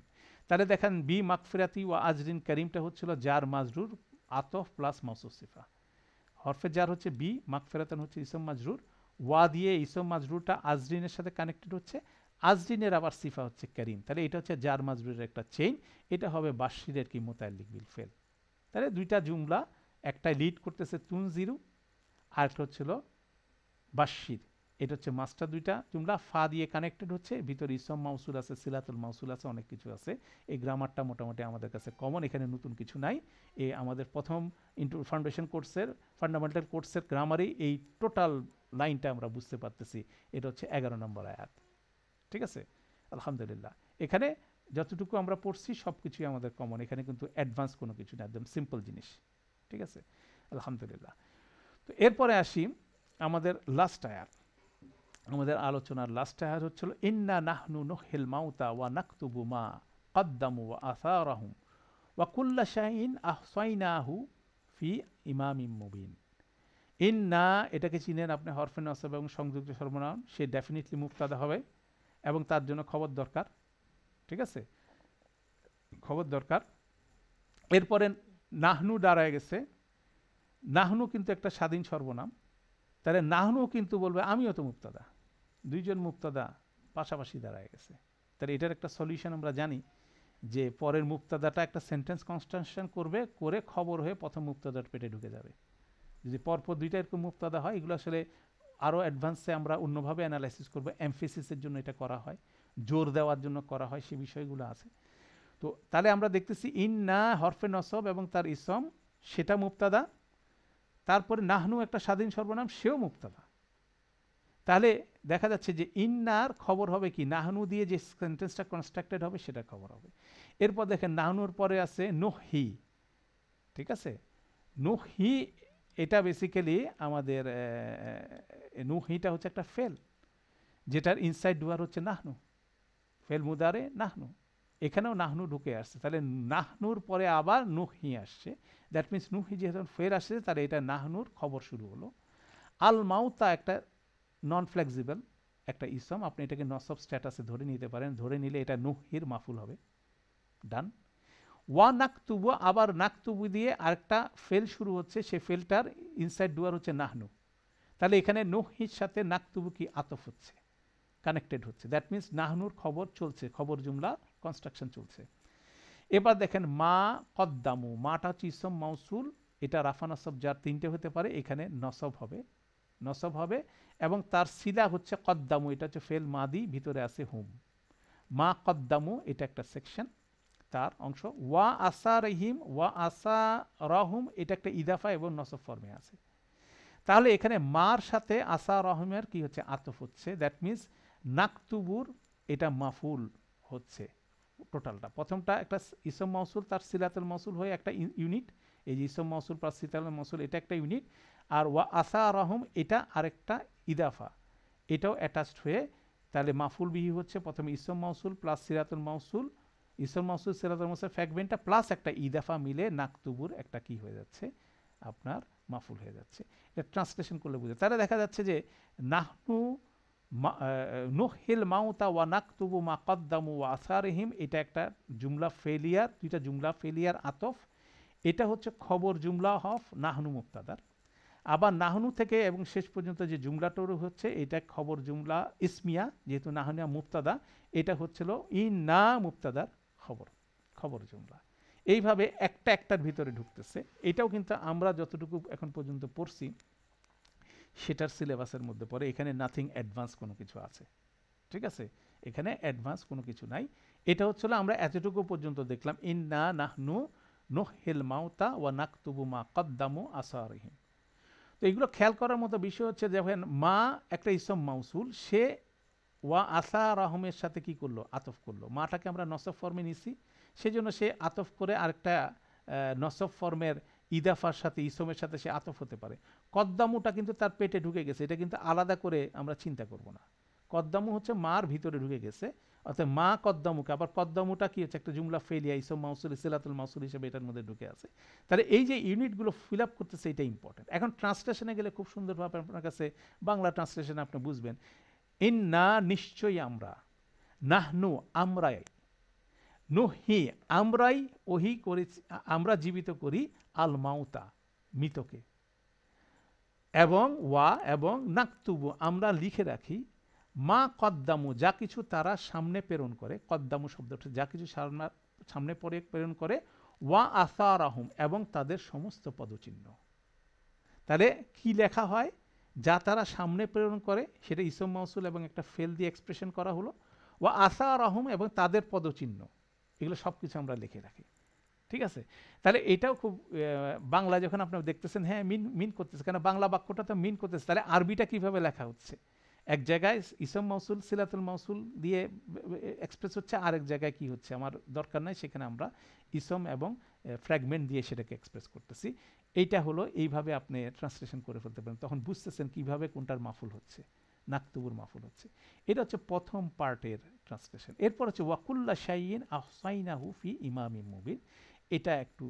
তাহলে দেখেন বি মাকফিরাতি ওয়া আজরিন করিমটা হচ্ছিল জার মাজরুর আতফ প্লাস মাসুর সিফা হরফে জার হচ্ছে বি মাকফেরাতান হচ্ছে ইসম মাজরুর ওয়া দিয়ে ইসম মাজরুরটা আজরিনের সাথে কানেক্টেড হচ্ছে আজরিনের আবার সিফা হচ্ছে করিম তাহলে এটা হচ্ছে জার মাজবুরের একটা চেইন এটা হবে বাসিরের কি মোতাল্লিক বিল ফেল তাহলে দুইটা জুমলা একটা লিড করতেছে তুন জিরু আর একটা হচ্ছিল বাসির এটা হচ্ছে মাস্টার দুইটা জুমলা ফা দিয়ে কানেক্টেড হচ্ছে ভিতরে ইসম মাউসুল আছে সিলাতুল মাউসুল আছে অনেক কিছু আছে এই গ্রামারটা মোটামুটি আমাদের কাছে কমন এখানে নতুন কিছু নাই এ আমাদের প্রথম ইন্টু ফাউন্ডেশন কোর্সের ফান্ডামেন্টাল কোর্সের গ্রামারেই এই টোটাল লাইনটা আমরা বুঝতে পারতেছি এটা হচ্ছে এগারো নম্বর আয়াত ঠিক আছে আলহামদুলিল্লাহ এখানে যতটুকু আমরা পড়ছি সব কিছুই আমাদের কমন এখানে কিন্তু অ্যাডভান্স কোনো কিছু না একদম সিম্পল জিনিস ঠিক আছে আলহামদুলিল্লাহ তো এরপরে আসি আমাদের লাস্ট আয়ার আমাদের আলোচনার লাস্ট আয়ার হচ্ছিল ইন্না নাহনু নহেল মাউতা ওয়া নাকতুবু মা কদ্দামু ওয়া আসারাহুম ওয়া কুল্লা শাহিন আহসাইনাহু ফি ইমাম মুবিন ইন্না এটাকে চিনেন আপনি হরফেন আসব এবং সংযুক্ত সর্বনাম সে ডেফিনেটলি মুক্তাদা হবে এবং তার জন্য খবর দরকার ঠিক আছে খবর দরকার এরপরে নাহনু দাঁড়ায় গেছে নাহনু কিন্তু একটা স্বাধীন সর্বনাম তাহলে নাহনু কিন্তু বলবে আমিও তো মুক্তাদা দুইজন মুক্তাদা পাশাপাশি দাঁড়ায় গেছে তাহলে এটার একটা সলিউশন আমরা জানি যে পরের মুক্তাদাটা একটা সেন্টেন্স কনস্ট্রাকশন করবে করে খবর হয়ে প্রথম মুক্তাদার পেটে ঢুকে যাবে যদি পরপর দুইটা এরকম মুক্তাদা হয় এগুলো আসলে আরও অ্যাডভান্সে আমরা অন্যভাবে অ্যানালাইসিস করবো এমফেসিসের জন্য এটা করা হয় জোর দেওয়ার জন্য করা হয় সে বিষয়গুলো আছে তো তাহলে আমরা দেখতেছি ইন না হরফে নসব এবং তার ইসম সেটা মুক্তাদা তারপরে নাহনু একটা স্বাধীন সর্বনাম সেও মুক্তাদা তাহলে দেখা যাচ্ছে যে ইন্নার খবর হবে কি নাহনু দিয়ে যে সেন্টেন্সটা কনস্ট্রাক্টেড হবে সেটা খবর হবে এরপর দেখেন নাহনুর পরে আছে নোহি ঠিক আছে নোহি এটা বেসিক্যালি আমাদের নুহিটা হচ্ছে একটা ফেল যেটার ইনসাইড ডুয়ার হচ্ছে নাহনু ফেল মুদারে নাহনু এখানেও নাহনু ঢুকে আসছে তাহলে নাহনুর পরে আবার নুহি আসছে দ্যাট মিনস নুহি যেহেতু ফের আসছে তাহলে এটা নাহনুর খবর শুরু হলো আল মাউতা একটা নন ফ্লেক্সিবল একটা ইসম আপনি এটাকে নসব স্ট্যাটাসে ধরে নিতে পারেন ধরে নিলে এটা নুহির মাফুল হবে ডান ওয়া নাকতুবু আবার নাকতুবু দিয়ে আরেকটা ফেল শুরু হচ্ছে সে ফেলটার ইনসাইড ডুয়ার হচ্ছে নাহনু তাহলে এখানে নোহির সাথে নাকতুবু কি আতফ হচ্ছে কানেক্টেড হচ্ছে দ্যাট মিনস নাহনুর খবর চলছে খবর জুমলা কনস্ট্রাকশন চলছে এবার দেখেন মা কদ্দামু মাটা চিসম মাউসুল এটা রাফা নসব যার তিনটে হতে পারে এখানে নসব হবে নসব হবে এবং তার শিলা হচ্ছে কদ্দামু এটা হচ্ছে ফেল মাদি ভিতরে আছে হুম মা কদ্দামু এটা একটা সেকশন তার অংশ ওয়া আসা রহিম ওয়া আসা রহম এটা একটা ইদাফা এবং নসব ফর্মে আছে তাহলে এখানে মার সাথে আসা রহমের কি হচ্ছে আতফ হচ্ছে দ্যাট মিনস নাকতুবুর এটা মাফুল হচ্ছে টোটালটা প্রথমটা একটা ইসম মহসুল তার সিলাতুল মসুল হয়ে একটা ইউনিট এই যে ইসম মসুল প্লাস সিলাতুল মহসুল এটা একটা ইউনিট আর ওয়া আসা রহম এটা আরেকটা ইদাফা এটাও অ্যাটাচড হয়ে তাহলে মাফুল বিহি হচ্ছে প্রথমে ইসম মহসুল প্লাস সিরাতুল মহসুল ইসর মাসুদ সিরাজুল মাসুদ ফ্যাগমেন্টটা প্লাস একটা ইদাফা মিলে নাকতুবুর একটা কি হয়ে যাচ্ছে আপনার মাফুল হয়ে যাচ্ছে এটা ট্রান্সলেশন করলে বুঝে তাহলে দেখা যাচ্ছে যে নাহনু নোহিল মাউতা ওয়া নাকতুবু মা কদ্দামু ওয়া আসারহিম এটা একটা জুমলা ফেলিয়ার দুইটা জুমলা ফেলিয়ার আতফ এটা হচ্ছে খবর জুমলা হফ নাহনু মুক্তাদার আবার নাহনু থেকে এবং শেষ পর্যন্ত যে জুমলাটোর হচ্ছে এটা খবর জুমলা ইসমিয়া যেহেতু নাহনিয়া মুক্তাদা এটা হচ্ছিল ইন না মুক্তাদার খবর খবর জুমলা এইভাবে একটা একটার ভিতরে ঢুকতেছে এটাও কিন্তু আমরা যতটুকু এখন পর্যন্ত পড়ছি সেটার সিলেবাসের মধ্যে পড়ে এখানে নাথিং অ্যাডভান্স কোনো কিছু আছে ঠিক আছে এখানে অ্যাডভান্স কোনো কিছু নাই এটা হচ্ছিল আমরা এতটুকু পর্যন্ত দেখলাম ইন না নাহনু নোহ হেল মাউতা ওয়া তুবু মা কদ্দামু আসারহিম তো এগুলো খেয়াল করার মতো বিষয় হচ্ছে যখন মা একটা ইসম মাউসুল সে ওয়া আসা রাহমের সাথে কি করলো আতফ করলো মাটাকে আমরা নসব ফর্মে নিছি সেজন্য সে আতফ করে আরেকটা নসব ফর্মের ইদাফার সাথে ইসমের সাথে সে আতফ হতে পারে কদ্দামুটা কিন্তু তার পেটে ঢুকে গেছে এটা কিন্তু আলাদা করে আমরা চিন্তা করব না কদ্দামু হচ্ছে মার ভিতরে ঢুকে গেছে অর্থাৎ মা কদ্দামুকে আবার কদ্দামুটা কি হচ্ছে একটা জুমলা ফেলিয়া ইসম মাউসুল সিলাতুল মাউসুল হিসেবে এটার মধ্যে ঢুকে আছে তাহলে এই যে ইউনিটগুলো ফিল আপ করতেছে এটা ইম্পর্টেন্ট এখন ট্রান্সলেশনে গেলে খুব সুন্দরভাবে আপনার কাছে বাংলা ট্রান্সলেশন আপনি বুঝবেন ইন্না নিশ্চয়ই আমরা নাহনু আমরাই নুহি আমরাই ওহি করেছি আমরা জীবিত করি আল মাউতা মৃতকে এবং ওয়া এবং নাকতুবু আমরা লিখে রাখি মা কদ্দামু যা কিছু তারা সামনে প্রেরণ করে কদ্দামু শব্দটা যা কিছু সামনে পরে প্রেরণ করে ওয়া আসার আহম এবং তাদের সমস্ত পদচিহ্ন তাহলে কি লেখা হয় যা তারা সামনে প্রেরণ করে সেটা ইসম মাহসুল এবং একটা ফেল দিয়ে এক্সপ্রেশন করা হলো ও আসা রহম এবং তাদের পদচিহ্ন এগুলো সব কিছু আমরা লিখে রাখি ঠিক আছে তাহলে এটাও খুব বাংলা যখন আপনারা দেখতেছেন হ্যাঁ মিন মিন করতেছে কেন বাংলা বাক্যটা তো মিন করতেছে তাহলে আরবিটা কীভাবে লেখা হচ্ছে এক জায়গায় ইসম মাউসুল সিলাতুল মাউসুল দিয়ে এক্সপ্রেস হচ্ছে আরেক জায়গায় কি হচ্ছে আমার দরকার নাই সেখানে আমরা ইসম এবং ফ্র্যাগমেন্ট দিয়ে সেটাকে এক্সপ্রেস করতেছি এইটা হলো এইভাবে আপনি ট্রান্সলেশন করে ফেলতে পারেন তখন বুঝতেছেন কিভাবে কোনটার মাফুল হচ্ছে নাকতুবুর মাফুল হচ্ছে এটা হচ্ছে প্রথম পার্টের ট্রান্সলেশন এরপর হচ্ছে ওয়াকুল্লা শাইন আহসাইনা হুফি ইমামি মুবিন এটা একটু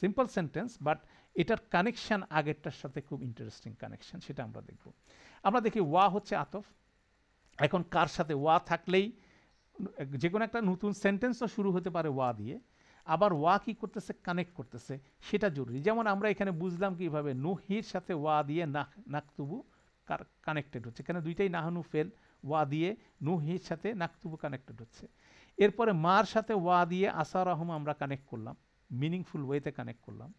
সিম্পল সেন্টেন্স বাট এটার কানেকশান আগেরটার সাথে খুব ইন্টারেস্টিং কানেকশান সেটা আমরা দেখব আমরা দেখি ওয়া হচ্ছে আতফ এখন কার সাথে ওয়া থাকলেই যে কোনো একটা নতুন সেন্টেন্সও শুরু হতে পারে ওয়া দিয়ে আবার ওয়া কী করতেছে কানেক্ট করতেছে সেটা জরুরি যেমন আমরা এখানে বুঝলাম কীভাবে নুহির সাথে ওয়া দিয়ে নাক নাকতুবু কানেক্টেড হচ্ছে এখানে দুইটাই নাহানু ফেল ওয়া দিয়ে নুহির সাথে নাকতুবু কানেক্টেড হচ্ছে এরপরে মার সাথে ওয়া দিয়ে আসার আহম আমরা কানেক্ট করলাম মিনিংফুল ওয়েতে কানেক্ট করলাম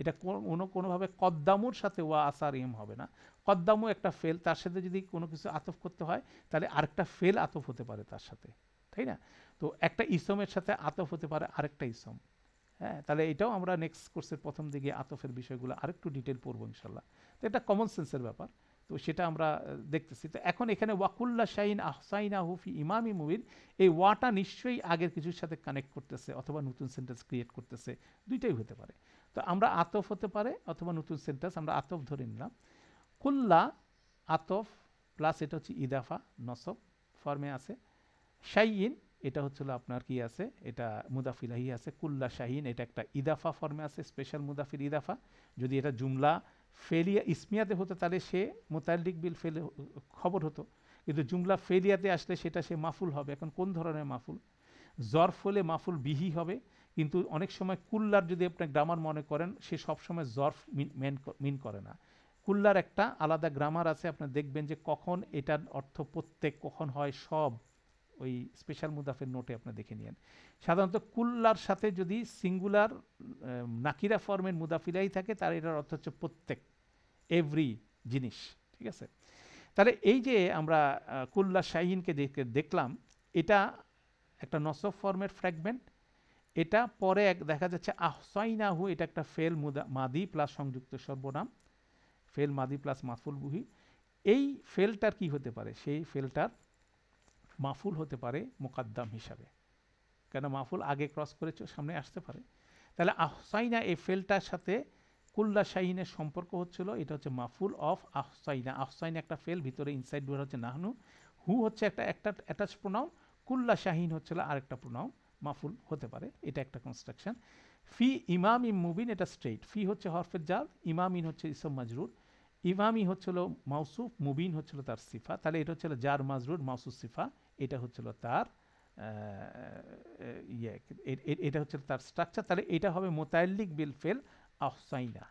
এটা কোনো কোনোভাবে কদ্দামুর সাথে ওয়া আসার ইম হবে না কদ্দামু একটা ফেল তার সাথে যদি কোনো কিছু আতফ করতে হয় তাহলে আরেকটা ফেল আতফ হতে পারে তার সাথে তাই না তো একটা ইসমের সাথে আতফ হতে পারে আরেকটা ইসম হ্যাঁ তাহলে এটাও আমরা নেক্সট কোর্সের প্রথম দিকে আতফের বিষয়গুলো আরেকটু ডিটেল পড়বো ইনশাল্লাহ তো এটা কমন সেন্সের ব্যাপার তো সেটা আমরা দেখতেছি তো এখন এখানে ওয়াকুল্লা শাহিন আহসাইন আহুফি ইমামি মুবিন এই ওয়াটা নিশ্চয়ই আগের কিছুর সাথে কানেক্ট করতেছে অথবা নতুন সেন্টেন্স ক্রিয়েট করতেছে দুইটাই হতে পারে তো আমরা আতফ হতে পারে অথবা নতুন সেন্টেন্স আমরা আতফ ধরে নিলাম কুল্লা আতফ প্লাস এটা হচ্ছে ইদাফা নসব ফর্মে আছে শাইন এটা হচ্ছিল আপনার কি আছে এটা মুদাফিলাহি আছে কুল্লা শাহিন এটা একটা ইদাফা ফর্মে আছে স্পেশাল মুদাফিল ইদাফা যদি এটা জুমলা ফেলিয়া ইসমিয়াতে হতো তাহলে সে মোতাল্লিক বিল ফেলে খবর হতো কিন্তু জুমলা ফেলিয়াতে আসলে সেটা সে মাফুল হবে এখন কোন ধরনের মাফুল জর্ফ হলে মাফুল বিহি হবে কিন্তু অনেক সময় কুল্লার যদি আপনি গ্রামার মনে করেন সে সবসময় জর্ফ মেন মিন করে না কুল্লার একটা আলাদা গ্রামার আছে আপনি দেখবেন যে কখন এটার অর্থ প্রত্যেক কখন হয় সব ওই স্পেশাল মুদাফের নোটে আপনি দেখে নিন সাধারণত কুল্লার সাথে যদি সিঙ্গুলার নাকিরা ফর্মের মুদাফিলাই থাকে তার এটার অর্থ হচ্ছে প্রত্যেক এভরি জিনিস ঠিক আছে তাহলে এই যে আমরা কুল্লা শাহিনকে দেখলাম এটা একটা নসব ফর্মের ফ্র্যাগমেন্ট এটা পরে এক দেখা যাচ্ছে আহসাইনাহু এটা একটা ফেল মুদা মাদি প্লাস সংযুক্ত সর্বনাম ফেল মাদি প্লাস মাফুল বুহি এই ফেলটার কি হতে পারে সেই ফেলটার মাফুল হতে পারে মোকাদ্দাম হিসাবে কেন মাফুল আগে ক্রস করেছ সামনে আসতে পারে তাহলে আহসাইনা এই ফেলটার সাথে কুল্লা শাহিনের সম্পর্ক হচ্ছিল এটা হচ্ছে মাফুল অফ আহসাইনা আহসাইনা একটা ফেল ভিতরে ইনসাইড ডুয়ার হচ্ছে নাহনু হু হচ্ছে একটা একটা অ্যাটাচ প্রোনাউন কুল্লা শাহিন হচ্ছিল আরেকটা প্রোনাউন মাফুল হতে পারে এটা একটা কনস্ট্রাকশন ফি ইমাম ইম মুবিন এটা স্ট্রেট ফি হচ্ছে হরফের জাল ইমামিন হচ্ছে ইসম মাজরুর ইমামি হচ্ছিল মাউসুফ মুবিন হচ্ছিল তার সিফা তাহলে এটা হচ্ছিল জার মাজরুর মাউসুফ সিফা এটা হচ্ছিল তার ইয়ে এটা হচ্ছিল তার স্ট্রাকচার তাহলে এটা হবে মোতাল্লিক বিল ফেল আহসাইনা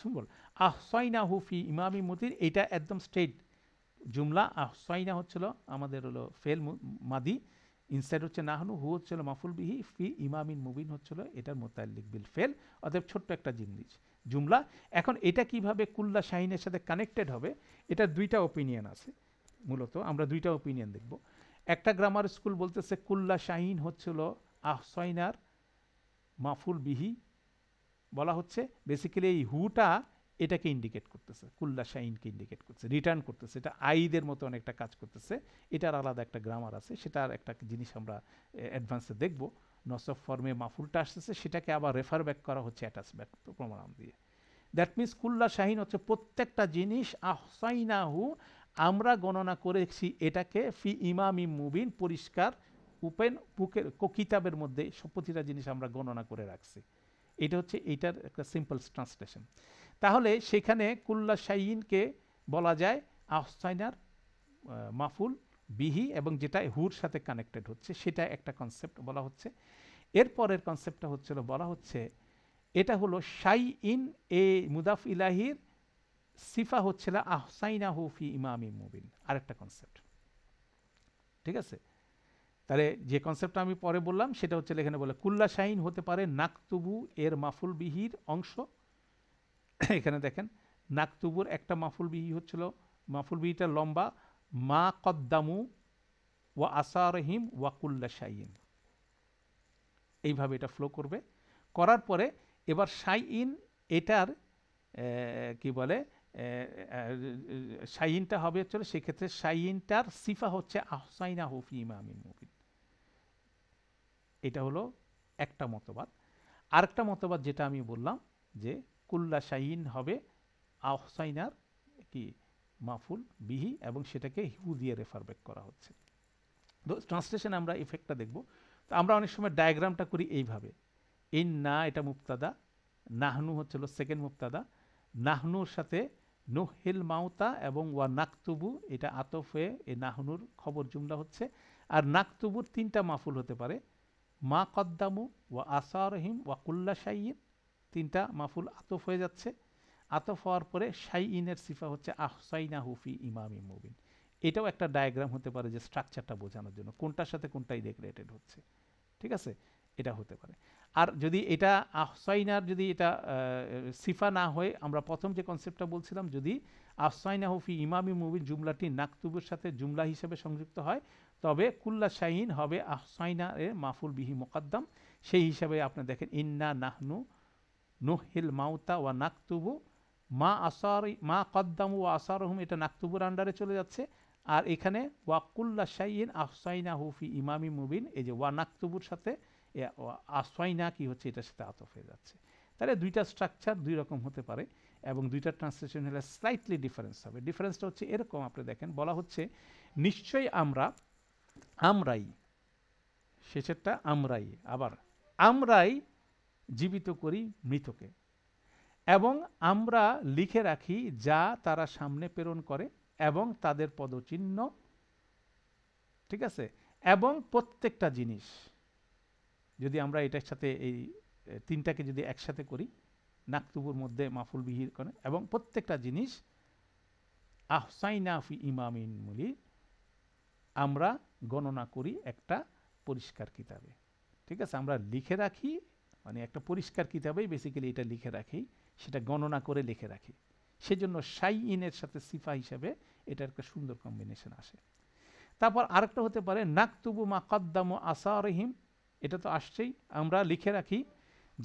সুন্দর আহসাইনা হুফি ইমামি মতির এটা একদম স্ট্রেট জুমলা আহসাইনা হচ্ছিল আমাদের হলো ফেল মাদি ইনসাইড হচ্ছে নাহনু হু হচ্ছিল মাফুল বিহি ফি ইমামিন মুবিন হচ্ছিল এটার মোতাল্লিক বিল ফেল অতএব ছোট্ট একটা জিনিস জুমলা এখন এটা কিভাবে কুল্লা শাহিনের সাথে কানেক্টেড হবে এটা দুইটা ওপিনিয়ন আছে মূলত আমরা দুইটা ওপিনিয়ন দেখব একটা গ্রামার স্কুল বলতেছে কুল্লা শাহিন হচ্ছিল আহসাইনার মাফুল বিহি বলা হচ্ছে বেসিক্যালি এই হুটা এটাকে ইন্ডিকেট করতেছে কুল্লা শাহিনকে ইন্ডিকেট করছে রিটার্ন করতেছে এটা আইদের মতো অনেকটা কাজ করতেছে এটার আলাদা একটা গ্রামার আছে সেটার একটা জিনিস আমরা অ্যাডভান্সে দেখব নসব ফর্মে মাফুলটা আসতেছে সেটাকে আবার রেফার ব্যাক করা হচ্ছে অ্যাটাচ ব্যাক প্রমাণ দিয়ে দ্যাট মিনস কুল্লা শাহিন হচ্ছে প্রত্যেকটা জিনিস আহসাইনাহু আমরা গণনা করেছি এটাকে ফি ইমামি মুবিন পরিষ্কার উপেন বুকের কিতাবের মধ্যে প্রতিটা জিনিস আমরা গণনা করে রাখছি এটা হচ্ছে এইটার একটা সিম্পল ট্রান্সলেশন তাহলে সেখানে কুল্লা শাইনকে বলা যায় আহসাইনার মাফুল বিহি এবং যেটা হুর সাথে কানেক্টেড হচ্ছে সেটা একটা কনসেপ্ট বলা হচ্ছে এরপরের কনসেপ্টটা হচ্ছিল বলা হচ্ছে এটা হলো শাই ইন এ মুদাফ ইলাহির সিফা হচ্ছে আহসাইনা হুফি ইমামি মুবিন আরেকটা কনসেপ্ট ঠিক আছে তাহলে যে কনসেপ্টটা আমি পরে বললাম সেটা হচ্ছে এখানে বলে কুল্লা শাহিন হতে পারে নাকতুবু এর মাফুল বিহির অংশ এখানে দেখেন নাকতুবুর একটা মাফুল বিহি হচ্ছিল মাফুল বিহিটা লম্বা মা কদ্দামু ওয়া আসারহিম ওয়া কুল্লা শাহিন এইভাবে এটা ফ্লো করবে করার পরে এবার শাইন এটার কি বলে সাইনটা হবে হচ্ছে সেক্ষেত্রে সাইনটার সিফা হচ্ছে আহসাইনা হুফি ইমামিন মুবিন এটা হলো একটা মতবাদ আরেকটা মতবাদ যেটা আমি বললাম যে কুল্লা সাইন হবে আহসাইনার কি মাফুল বিহি এবং সেটাকে হু দিয়ে রেফার ব্যাক করা হচ্ছে তো ট্রান্সলেশন আমরা ইফেক্টটা দেখব তো আমরা অনেক সময় ডায়াগ্রামটা করি এইভাবে ইন না এটা মুক্তাদা নাহনু হচ্ছিল সেকেন্ড মুক্তাদা নাহনুর সাথে নোহিল মাউতা এবং ওয়া নাকতুবু এটা আতফ হয়ে এ নাহনুর খবর জুমলা হচ্ছে আর নাকতুবুর তিনটা মাফুল হতে পারে মা কদ্দামু ওয়া রহিম ওয়া কুল্লা শাইন তিনটা মাফুল আতফ হয়ে যাচ্ছে আতফ হওয়ার পরে শাইনের সিফা হচ্ছে আহসাইনা হুফি ইমামি মুবিন এটাও একটা ডায়াগ্রাম হতে পারে যে স্ট্রাকচারটা বোঝানোর জন্য কোনটার সাথে কোনটাই রেগুলেটেড হচ্ছে ঠিক আছে এটা হতে পারে আর যদি এটা আফসাইনার যদি এটা সিফা না হয়ে আমরা প্রথম যে কনসেপ্টটা বলছিলাম যদি আফসাইনা হুফি ইমামি মুবিন জুমলাটি নাকতুবের সাথে জুমলা হিসেবে সংযুক্ত হয় তবে কুল্লা শাহিন হবে আহসাইনা এ মাফুল বিহি মোকাদ্দম সেই হিসাবে আপনি দেখেন ইন্না নাহনু নুহিল মাউতা ওয়া নাকতুবু মা আসার মা কদ্দামু ওয়া আসারহুম এটা নাকতুবুর আন্ডারে চলে যাচ্ছে আর এখানে ওয়াকুল্লা শাহিন আহসাইনা হুফি ইমামি মুবিন এই যে ওয়া নাকতুবুর সাথে আশ্রয় না কি হচ্ছে এটার সাথে আত হয়ে যাচ্ছে তাহলে দুইটা স্ট্রাকচার দুই রকম হতে পারে এবং দুইটা ট্রান্সলেশন হলে স্লাইটলি ডিফারেন্স হবে ডিফারেন্সটা হচ্ছে এরকম আপনি দেখেন বলা হচ্ছে নিশ্চয়ই আমরা আমরাই শেষেরটা আমরাই আবার আমরাই জীবিত করি মৃতকে এবং আমরা লিখে রাখি যা তারা সামনে প্রেরণ করে এবং তাদের পদচিহ্ন ঠিক আছে এবং প্রত্যেকটা জিনিস যদি আমরা এটার সাথে এই তিনটাকে যদি একসাথে করি নাকতুবুর মধ্যে মাফুল বিহির করেন এবং প্রত্যেকটা জিনিস আহসাইনাফি ইমামিন মুলি আমরা গণনা করি একটা পরিষ্কার কিতাবে ঠিক আছে আমরা লিখে রাখি মানে একটা পরিষ্কার কিতাবেই বেসিক্যালি এটা লিখে রাখি সেটা গণনা করে লিখে রাখি সেজন্য সাই ইনের সাথে সিফা হিসাবে এটা একটা সুন্দর কম্বিনেশন আসে তারপর আরেকটা হতে পারে নাকতুবু মা আসা রহিম এটা তো আসছেই আমরা লিখে রাখি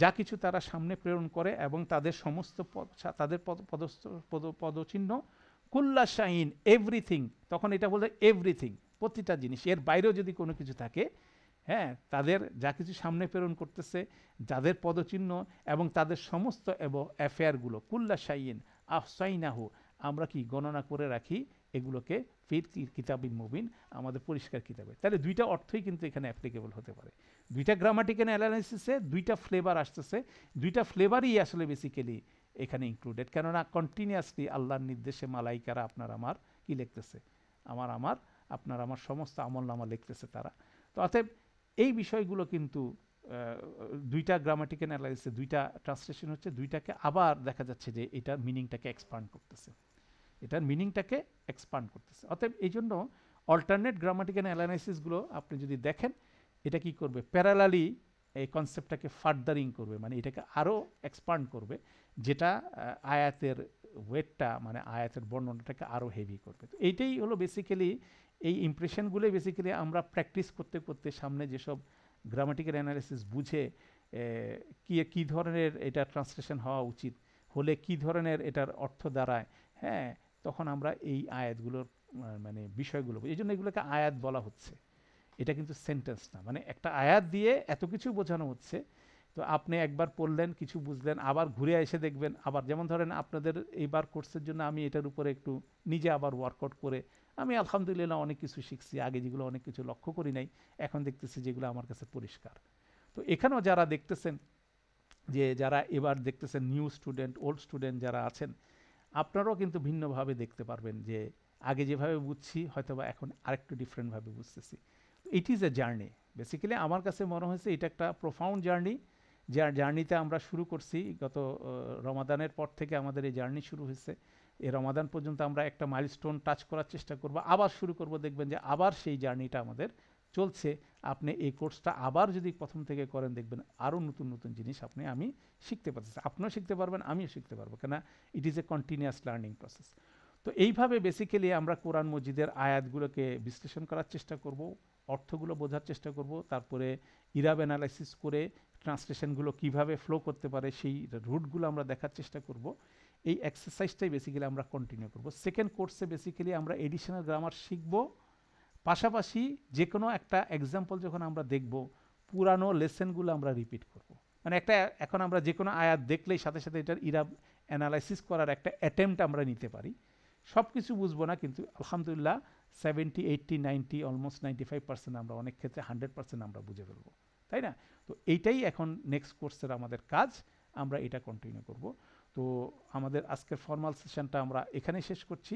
যা কিছু তারা সামনে প্রেরণ করে এবং তাদের সমস্ত তাদের পদস্থ পদচিহ্ন কুল্লা শাহিন এভরিথিং তখন এটা বলতে এভরিথিং প্রতিটা জিনিস এর বাইরেও যদি কোনো কিছু থাকে হ্যাঁ তাদের যা কিছু সামনে প্রেরণ করতেছে যাদের পদচিহ্ন এবং তাদের সমস্ত অ্যাফেয়ারগুলো কুল্লা শাহিন আফসাইনাহু আমরা কি গণনা করে রাখি এগুলোকে ফির কিতাবিন মুবিন আমাদের পরিষ্কার কিতাবে তাহলে দুইটা অর্থই কিন্তু এখানে অ্যাপ্লিকেবল হতে পারে দুইটা গ্রামাটিক্যাল অ্যানালাইসিসে দুইটা ফ্লেভার আসতেছে দুইটা ফ্লেভারই আসলে বেসিক্যালি এখানে ইনক্লুডেড কেননা কন্টিনিউয়াসলি আল্লাহর নির্দেশে মালাইকারা আপনার আমার কি লিখতেছে আমার আমার আপনার আমার সমস্ত আমল নামা লিখতেছে তারা তো অতএব এই বিষয়গুলো কিন্তু দুইটা গ্রামাটিক্যাল অ্যানালাইসিসে দুইটা ট্রান্সলেশন হচ্ছে দুইটাকে আবার দেখা যাচ্ছে যে এটা মিনিংটাকে এক্সপান্ড করতেছে এটার মিনিংটাকে এক্সপান্ড করতেছে অতএব এই জন্য অল্টারনেট গ্রামাটিক্যাল অ্যানালাইসিসগুলো আপনি যদি দেখেন এটা কি করবে প্যারালালি এই কনসেপ্টটাকে ফার্দারিং করবে মানে এটাকে আরও এক্সপান্ড করবে যেটা আয়াতের ওয়েটটা মানে আয়াতের বর্ণনাটাকে আরও হেভি করবে তো এইটাই হলো বেসিক্যালি এই ইমপ্রেশনগুলোই বেসিক্যালি আমরা প্র্যাকটিস করতে করতে সামনে যেসব গ্রামাটিক্যাল অ্যানালিসিস বুঝে কি কী ধরনের এটা ট্রান্সলেশন হওয়া উচিত হলে কি ধরনের এটার অর্থ দাঁড়ায় হ্যাঁ তখন আমরা এই আয়াতগুলোর মানে বিষয়গুলো এই জন্য এগুলোকে আয়াত বলা হচ্ছে এটা কিন্তু সেন্টেন্স না মানে একটা আয়াত দিয়ে এত কিছু বোঝানো হচ্ছে তো আপনি একবার পড়লেন কিছু বুঝলেন আবার ঘুরে এসে দেখবেন আবার যেমন ধরেন আপনাদের এইবার কোর্সের জন্য আমি এটার উপরে একটু নিজে আবার ওয়ার্কআউট করে আমি আলহামদুলিল্লাহ অনেক কিছু শিখছি আগে যেগুলো অনেক কিছু লক্ষ্য করি নাই এখন দেখতেছি যেগুলো আমার কাছে পরিষ্কার তো এখানেও যারা দেখতেছেন যে যারা এবার দেখতেছেন নিউ স্টুডেন্ট ওল্ড স্টুডেন্ট যারা আছেন আপনারাও কিন্তু ভিন্নভাবে দেখতে পারবেন যে আগে যেভাবে বুঝছি হয়তোবা এখন আরেকটু ডিফারেন্টভাবে বুঝতেছি it is a journey basically আমার কাছে মনে হয়েছে এটা একটা প্রফাউন্ড জার্নি যার জার্নিতে আমরা শুরু করছি গত রমাদানের পর থেকে আমাদের এই জার্নি শুরু হয়েছে এই রমাদান পর্যন্ত আমরা একটা মাইলস্টোন টাচ করার চেষ্টা করব আবার শুরু করব দেখবেন যে আবার সেই জার্নিটা আমাদের চলছে আপনি এই কোর্সটা আবার যদি প্রথম থেকে করেন দেখবেন আরও নতুন নতুন জিনিস আপনি আমি শিখতে পারতেছি আপনিও শিখতে পারবেন আমিও শিখতে পারবো কেননা it is a continuous learning process তো এইভাবে বেসিক্যালি আমরা কোরআন মসজিদের আয়াতগুলোকে বিশ্লেষণ করার চেষ্টা করব অর্থগুলো বোঝার চেষ্টা করব তারপরে ইরাব অ্যানালাইসিস করে ট্রান্সলেশনগুলো কিভাবে ফ্লো করতে পারে সেই রুটগুলো আমরা দেখার চেষ্টা করব এই এক্সারসাইজটাই বেসিক্যালি আমরা কন্টিনিউ করব সেকেন্ড কোর্সে বেসিক্যালি আমরা এডিশনাল গ্রামার শিখবো পাশাপাশি যে কোনো একটা এক্সাম্পল যখন আমরা দেখব পুরানো লেসেনগুলো আমরা রিপিট করব মানে একটা এখন আমরা যে কোনো আয়াত দেখলেই সাথে সাথে এটার ইরা অ্যানালাইসিস করার একটা অ্যাটেম্প্ট আমরা নিতে পারি সব কিছু বুঝবো না কিন্তু আলহামদুলিল্লাহ seventy eighty ninety almost ninety five percent আমরা অনেক ক্ষেত্রে হান্ড্রেড পার্সেন্ট আমরা বুঝে ফেলবো তাই না তো এইটাই এখন নেক্সট কোর্সের আমাদের কাজ আমরা এটা কন্টিনিউ করব তো আমাদের আজকের ফর্মাল সেশনটা আমরা এখানে শেষ করছি